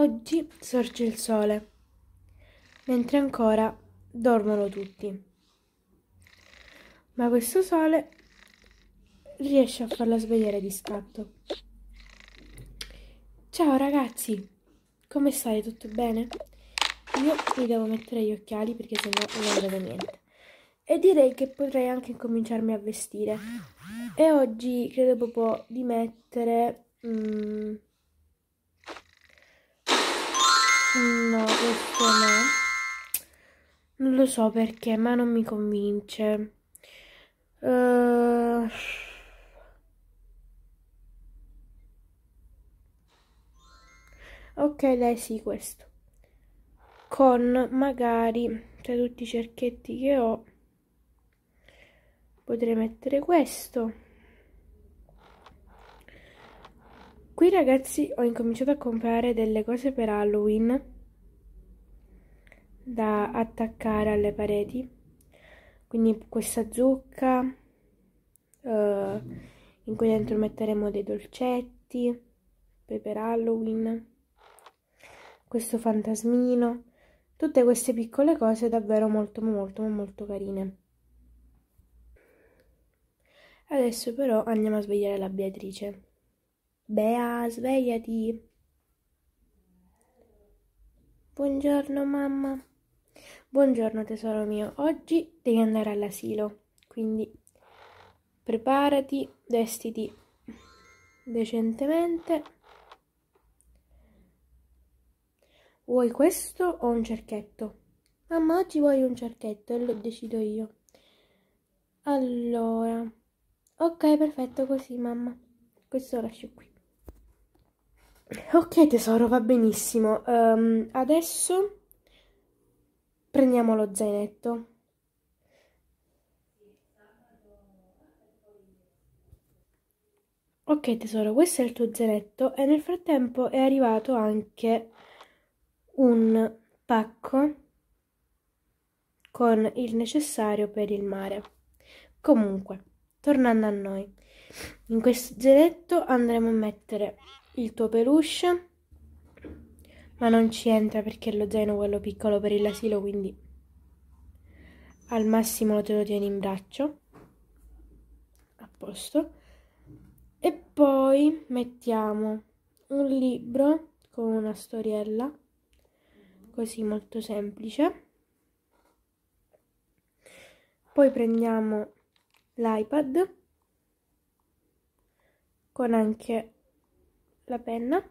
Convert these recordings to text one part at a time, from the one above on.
Oggi sorge il sole, mentre ancora dormono tutti. Ma questo sole riesce a farla svegliare di scatto. Ciao ragazzi, come stai? Tutto bene? Io mi devo mettere gli occhiali perché sennò non vedo niente. E direi che potrei anche cominciarmi a vestire. E oggi credo proprio di mettere... Mm, No, questo no. Non lo so perché, ma non mi convince. Uh... Ok, dai, sì, questo. Con magari tra tutti i cerchetti che ho potrei mettere questo. Qui ragazzi ho incominciato a comprare delle cose per Halloween da attaccare alle pareti. Quindi questa zucca eh, in cui dentro metteremo dei dolcetti per Halloween. Questo fantasmino. Tutte queste piccole cose davvero molto molto molto carine. Adesso però andiamo a svegliare la Beatrice. Bea, svegliati. Buongiorno mamma. Buongiorno tesoro mio, oggi devi andare all'asilo, quindi preparati, vestiti decentemente. Vuoi questo o un cerchetto? Mamma, oggi vuoi un cerchetto e lo decido io. Allora, ok, perfetto così mamma, questo lo lascio qui. Ok tesoro, va benissimo. Um, adesso prendiamo lo zainetto. Ok tesoro, questo è il tuo zainetto e nel frattempo è arrivato anche un pacco con il necessario per il mare. Comunque, tornando a noi, in questo zainetto andremo a mettere il tuo peluche, ma non ci entra perché lo zaino è quello piccolo per l'asilo, quindi al massimo lo te lo tieni in braccio, a posto. E poi mettiamo un libro con una storiella, così molto semplice. Poi prendiamo l'iPad con anche la penna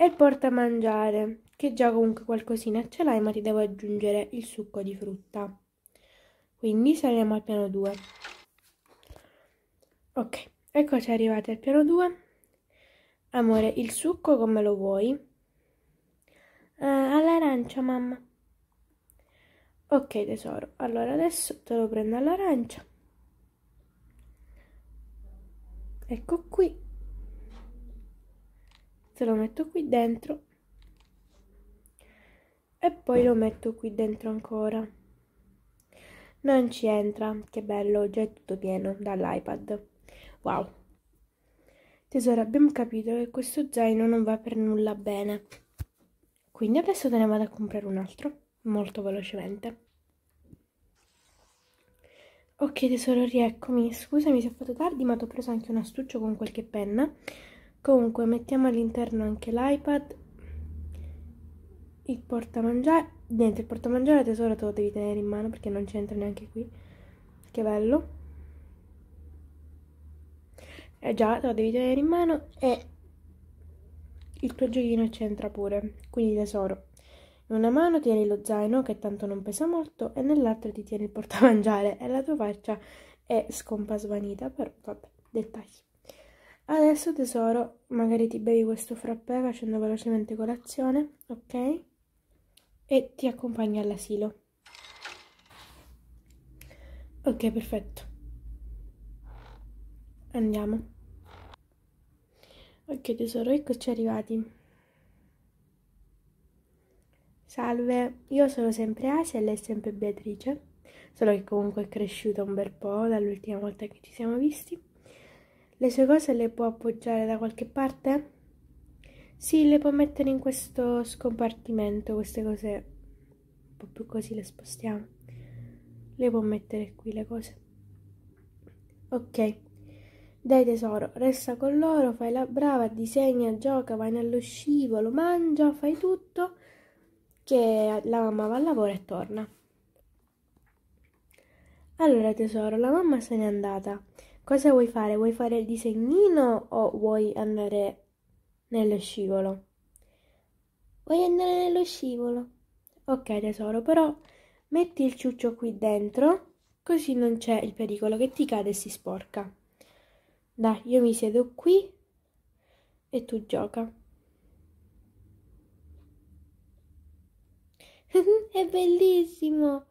e il mangiare, che già comunque qualcosina ce l'hai, ma ti devo aggiungere il succo di frutta. Quindi saremo al piano 2. Ok, eccoci arrivati al piano 2. Amore, il succo come lo vuoi? Uh, all'arancia, mamma. Ok, tesoro. Allora, adesso te lo prendo all'arancia. Ecco qui te lo metto qui dentro e poi lo metto qui dentro ancora non ci entra che bello già è tutto pieno dall'iPad wow tesoro abbiamo capito che questo zaino non va per nulla bene quindi adesso te ne vado a comprare un altro molto velocemente ok tesoro rieccomi scusami se ho fatto tardi ma ti ho preso anche un astuccio con qualche penna Comunque mettiamo all'interno anche l'iPad, il portamangiare. Niente, il portamangiare tesoro te lo devi tenere in mano perché non c'entra neanche qui. Che bello. Eh già, te lo devi tenere in mano e il tuo giochino c'entra pure. Quindi tesoro. In una mano tieni lo zaino che tanto non pesa molto e nell'altra ti tieni il portamangiare e la tua faccia è scompa svanita, però vabbè, dettagli. Adesso tesoro, magari ti bevi questo frappè facendo velocemente colazione, ok? E ti accompagno all'asilo. Ok, perfetto. Andiamo. Ok tesoro, eccoci arrivati. Salve, io sono sempre Asia e lei è sempre Beatrice, solo che comunque è cresciuta un bel po' dall'ultima volta che ci siamo visti. Le sue cose le può appoggiare da qualche parte? Sì, le può mettere in questo scompartimento, queste cose un po' più così le spostiamo. Le può mettere qui le cose. Ok. Dai tesoro, resta con loro, fai la brava, disegna, gioca, vai nello scivolo, mangia, fai tutto che la mamma va al lavoro e torna. Allora tesoro, la mamma se n'è andata Cosa vuoi fare? Vuoi fare il disegnino o vuoi andare nello scivolo? Vuoi andare nello scivolo? Ok tesoro, però metti il ciuccio qui dentro, così non c'è il pericolo che ti cade e si sporca. Dai, io mi siedo qui e tu gioca. È bellissimo!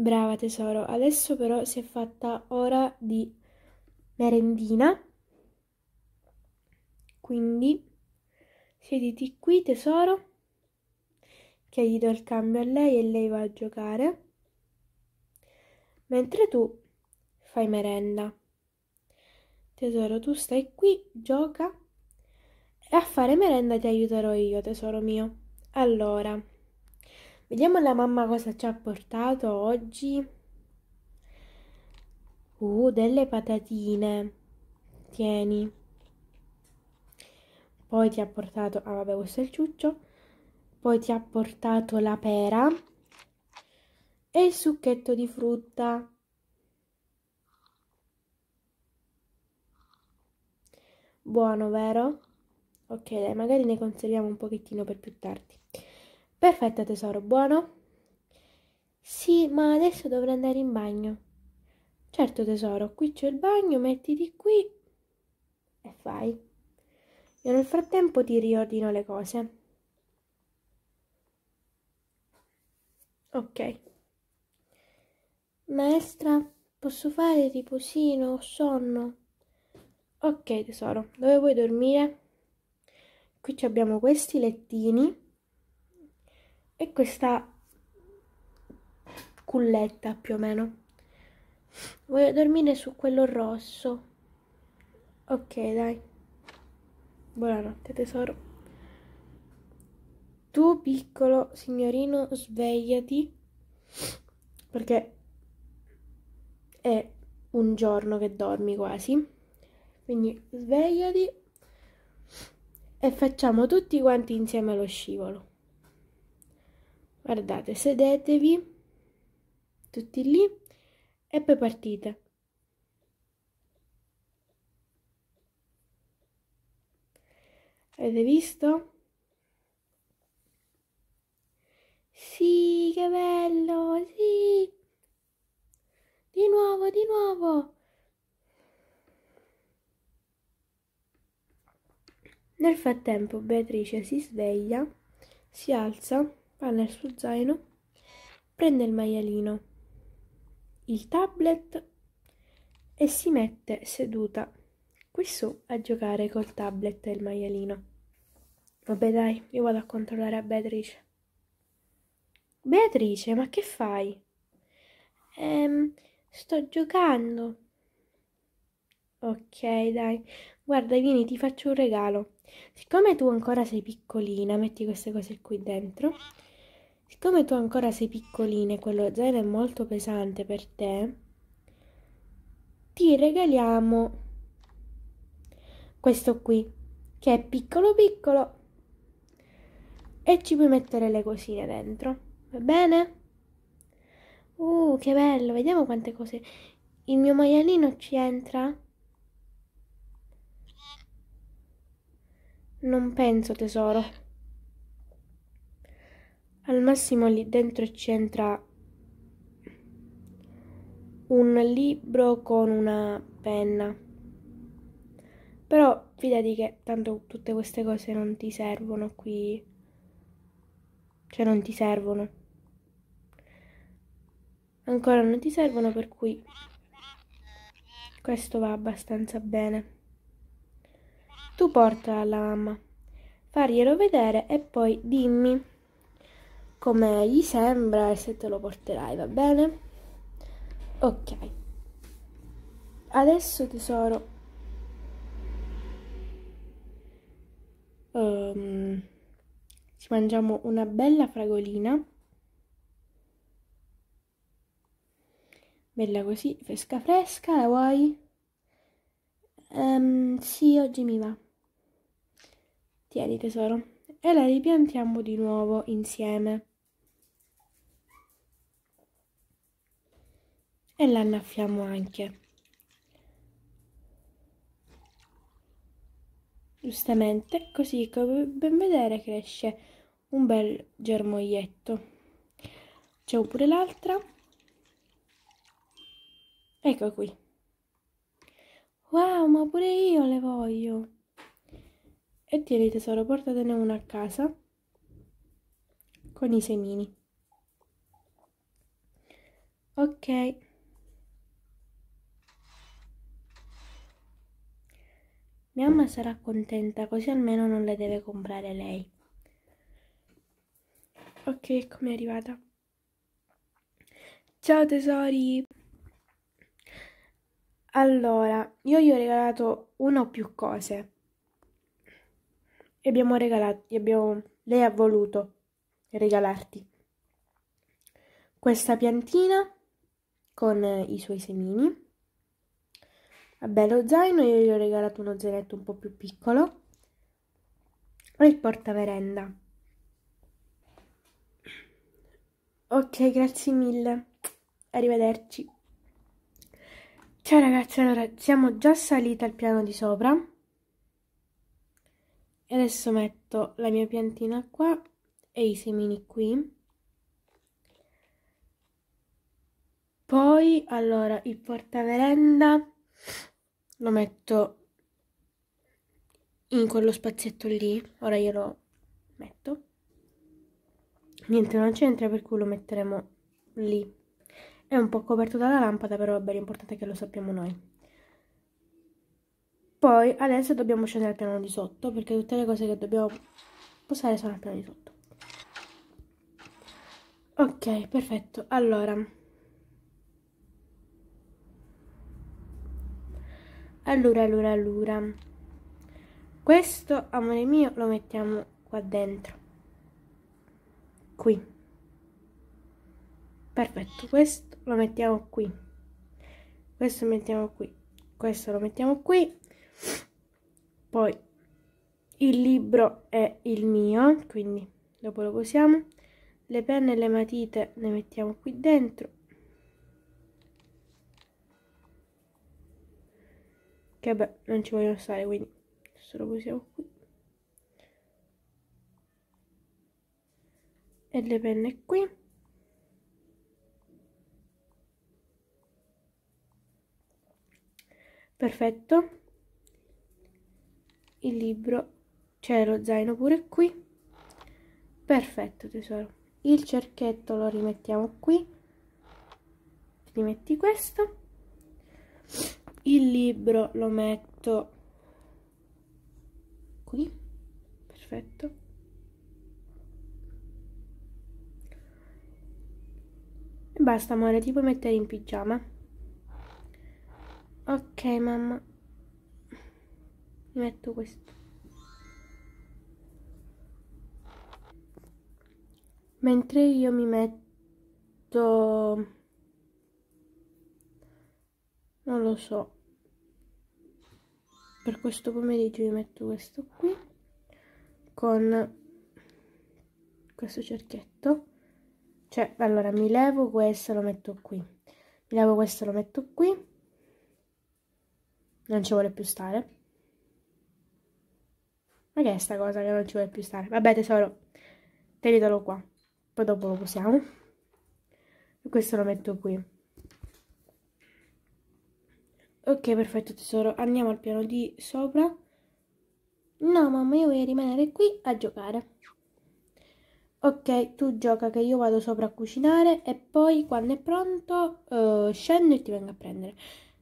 Brava tesoro, adesso però si è fatta ora di merendina. Quindi siediti qui, tesoro, che gli do il cambio a lei e lei va a giocare. Mentre tu fai merenda. Tesoro, tu stai qui, gioca e a fare merenda ti aiuterò io, tesoro mio. Allora, Vediamo la mamma cosa ci ha portato oggi. Uh, delle patatine. Tieni. Poi ti ha portato... Ah, vabbè, questo è il ciuccio. Poi ti ha portato la pera. E il succhetto di frutta. Buono, vero? Ok, dai, magari ne conserviamo un pochettino per più tardi. Perfetto tesoro, buono? Sì, ma adesso dovrei andare in bagno. Certo tesoro, qui c'è il bagno, mettiti qui e fai. Io nel frattempo ti riordino le cose. Ok. Maestra, posso fare riposino o sonno? Ok tesoro, dove vuoi dormire? Qui abbiamo questi lettini e questa culletta più o meno. Voglio dormire su quello rosso. Ok, dai. Buonanotte, tesoro. Tu, piccolo signorino, svegliati perché è un giorno che dormi quasi. Quindi svegliati e facciamo tutti quanti insieme lo scivolo guardate sedetevi tutti lì e poi partite avete visto? Sì, che bello, sì. Di nuovo, di nuovo. Nel frattempo Beatrice si sveglia, si alza va nel suo zaino, prende il maialino, il tablet e si mette seduta qui su a giocare col tablet e il maialino. Vabbè dai, io vado a controllare a Beatrice. Beatrice, ma che fai? Ehm, sto giocando. Ok, dai. Guarda, vieni, ti faccio un regalo. Siccome tu ancora sei piccolina, metti queste cose qui dentro siccome tu ancora sei piccolina e quello zaino è molto pesante per te, ti regaliamo questo qui, che è piccolo piccolo e ci puoi mettere le cosine dentro, va bene? Uh, che bello, vediamo quante cose. Il mio maialino ci entra? Non penso, tesoro. Al massimo lì dentro ci entra un libro con una penna. Però fidati che tanto tutte queste cose non ti servono qui. Cioè non ti servono. Ancora non ti servono per cui questo va abbastanza bene. Tu porta alla mamma, farglielo vedere e poi dimmi come gli sembra e se te lo porterai, va bene? Ok. Adesso tesoro. Um, ci mangiamo una bella fragolina. Bella così, fresca fresca, la vuoi? Um, sì, oggi mi va. Tieni tesoro. E la ripiantiamo di nuovo insieme. e l'annaffiamo anche. Giustamente, così come ben vedere cresce un bel germoglietto. C'è pure l'altra. Ecco qui. Wow, ma pure io le voglio. E tieni tesoro, portatene una a casa con i semini. Ok. Mia mamma sarà contenta, così almeno non le deve comprare lei. Ok, come è arrivata? Ciao tesori! Allora, io gli ho regalato una o più cose. E abbiamo regalato, abbiamo, lei ha voluto regalarti questa piantina con i suoi semini Vabbè, lo zaino io gli ho regalato uno zainetto un po' più piccolo e il portamerenda. Ok, grazie mille. Arrivederci. Ciao ragazzi, allora siamo già saliti al piano di sopra. E adesso metto la mia piantina qua e i semini qui. Poi, allora, il portaverenda lo metto in quello spazietto lì, ora io lo metto. Niente, non c'entra per cui lo metteremo lì. È un po' coperto dalla lampada, però vabbè, l'importante è che lo sappiamo noi. Poi adesso dobbiamo scendere al piano di sotto, perché tutte le cose che dobbiamo posare sono al piano di sotto. Ok, perfetto. Allora, Allora, allora, allora. Questo, amore mio, lo mettiamo qua dentro. Qui. Perfetto, questo lo mettiamo qui. Questo lo mettiamo qui. Questo lo mettiamo qui. Poi il libro è il mio, quindi dopo lo posiamo. Le penne e le matite le mettiamo qui dentro Che vabbè, non ci vogliono stare, quindi solo posiamo qui. E le penne qui. Perfetto. Il libro, c'è lo zaino pure qui. Perfetto tesoro. Il cerchietto lo rimettiamo qui. Rimetti questo il libro lo metto qui, perfetto. E basta amore, ti puoi mettere in pigiama. Ok mamma, mi metto questo. Mentre io mi metto... Non lo so per questo pomeriggio vi metto questo qui con questo cerchietto cioè allora mi levo questo lo metto qui mi levo questo lo metto qui non ci vuole più stare ma che è sta cosa che non ci vuole più stare vabbè tesoro tenetelo qua poi dopo lo usiamo e questo lo metto qui Ok, perfetto tesoro, andiamo al piano di sopra. No, mamma, io voglio rimanere qui a giocare. Ok, tu gioca che io vado sopra a cucinare e poi quando è pronto uh, scendo e ti vengo a prendere.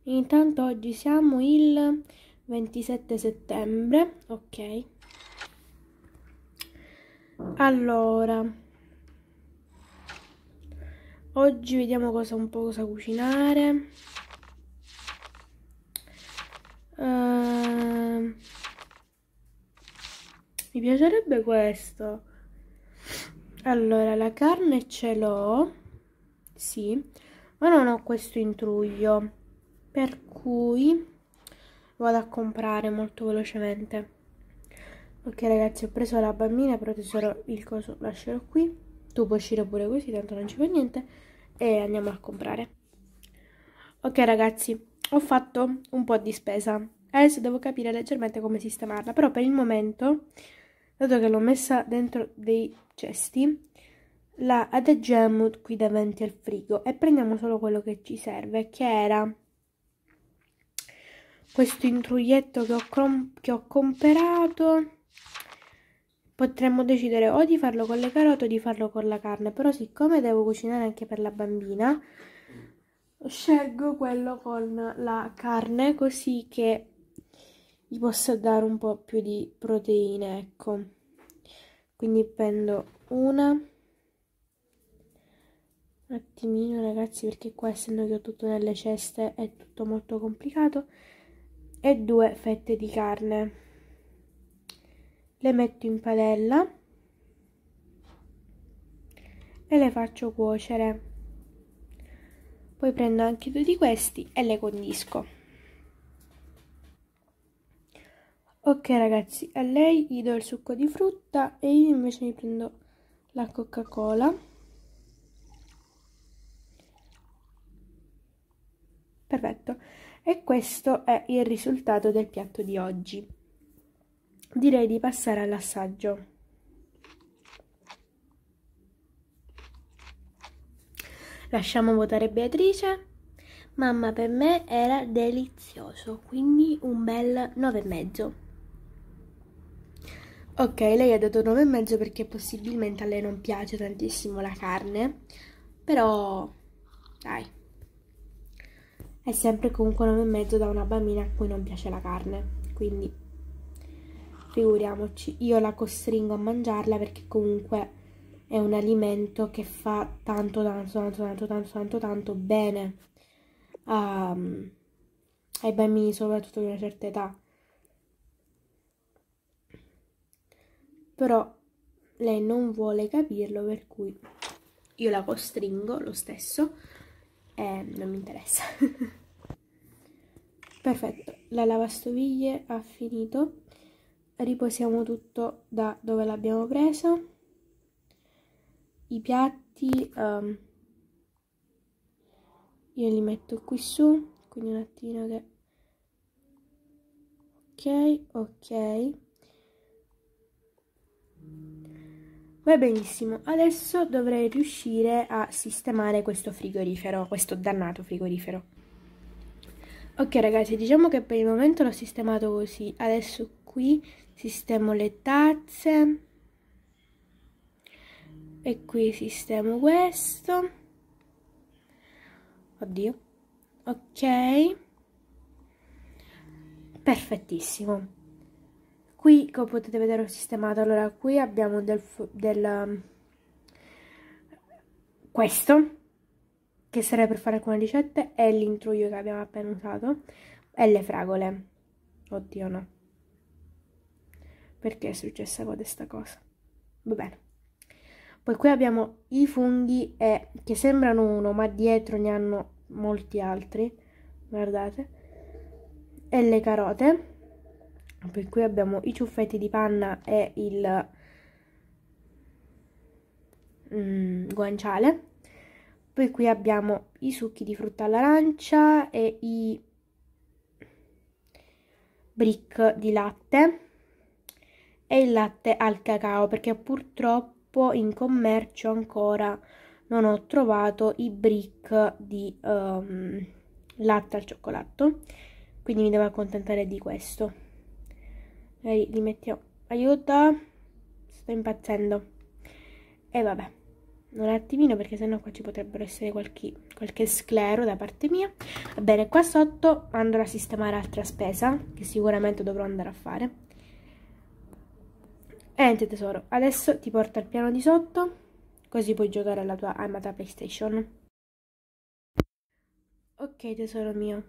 Intanto oggi siamo il 27 settembre, ok. Allora, oggi vediamo cosa un po' cosa cucinare. Ehm, mi piacerebbe questo. Allora, la carne ce l'ho, sì, ma non ho questo intruglio, per cui vado a comprare molto velocemente. Ok ragazzi, ho preso la bambina, però tesoro il coso lascerò qui. Tu puoi uscire pure così, tanto non ci fa niente. E andiamo a comprare. Ok ragazzi, ho fatto un po' di spesa. Adesso devo capire leggermente come sistemarla, però per il momento, dato che l'ho messa dentro dei cesti, la adeggiamo qui davanti al frigo e prendiamo solo quello che ci serve, che era questo intruglietto che ho, che ho comperato. Potremmo decidere o di farlo con le carote o di farlo con la carne, però siccome devo cucinare anche per la bambina, scelgo quello con la carne così che gli possa dare un po' più di proteine, ecco. Quindi prendo una. Un attimino ragazzi perché qua essendo che ho tutto nelle ceste è tutto molto complicato. E due fette di carne. Le metto in padella e le faccio cuocere. Poi prendo anche due di questi e le condisco. Ok ragazzi, a lei gli do il succo di frutta e io invece mi prendo la Coca-Cola. Perfetto. E questo è il risultato del piatto di oggi. Direi di passare all'assaggio. Lasciamo votare Beatrice. Mamma per me era delizioso, quindi un bel 9,5. Ok, lei ha dato 9,5 perché possibilmente a lei non piace tantissimo la carne, però dai. È sempre comunque 9,5 da una bambina a cui non piace la carne, quindi figuriamoci, io la costringo a mangiarla perché comunque è un alimento che fa tanto, tanto, tanto, tanto, tanto, tanto, tanto bene a, ai bambini, soprattutto di una certa età. Però lei non vuole capirlo, per cui io la costringo lo stesso e non mi interessa. Perfetto, la lavastoviglie ha finito. Riposiamo tutto da dove l'abbiamo preso i piatti um, io li metto qui su quindi un attimo che ok ok va benissimo adesso dovrei riuscire a sistemare questo frigorifero questo dannato frigorifero ok ragazzi diciamo che per il momento l'ho sistemato così adesso qui sistemo le tazze e qui sistemo questo oddio ok perfettissimo qui come potete vedere ho sistemato allora qui abbiamo del, del um, questo che serve per fare alcune ricette e l'intruglio che abbiamo appena usato e le fragole oddio no perché è successa questa cosa va bene poi qui abbiamo i funghi eh, che sembrano uno, ma dietro ne hanno molti altri. Guardate. E le carote. Poi qui abbiamo i ciuffetti di panna e il mm, guanciale. Poi qui abbiamo i succhi di frutta all'arancia e i brick di latte e il latte al cacao perché purtroppo purtroppo in commercio ancora non ho trovato i brick di um, latte al cioccolato quindi mi devo accontentare di questo magari li mettiamo aiuto sto impazzendo e vabbè un attimino perché sennò qua ci potrebbero essere qualche, qualche sclero da parte mia va bene qua sotto andrò a sistemare altra spesa che sicuramente dovrò andare a fare eh, niente tesoro, adesso ti porto al piano di sotto, così puoi giocare alla tua amata PlayStation. Ok tesoro mio,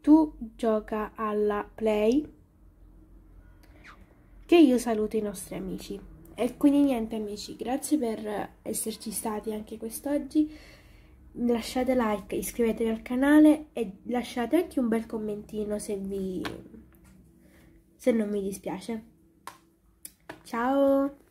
tu gioca alla Play che io saluto i nostri amici. E quindi niente amici, grazie per esserci stati anche quest'oggi. Lasciate like, iscrivetevi al canale e lasciate anche un bel commentino se vi... se non mi dispiace. Ciao。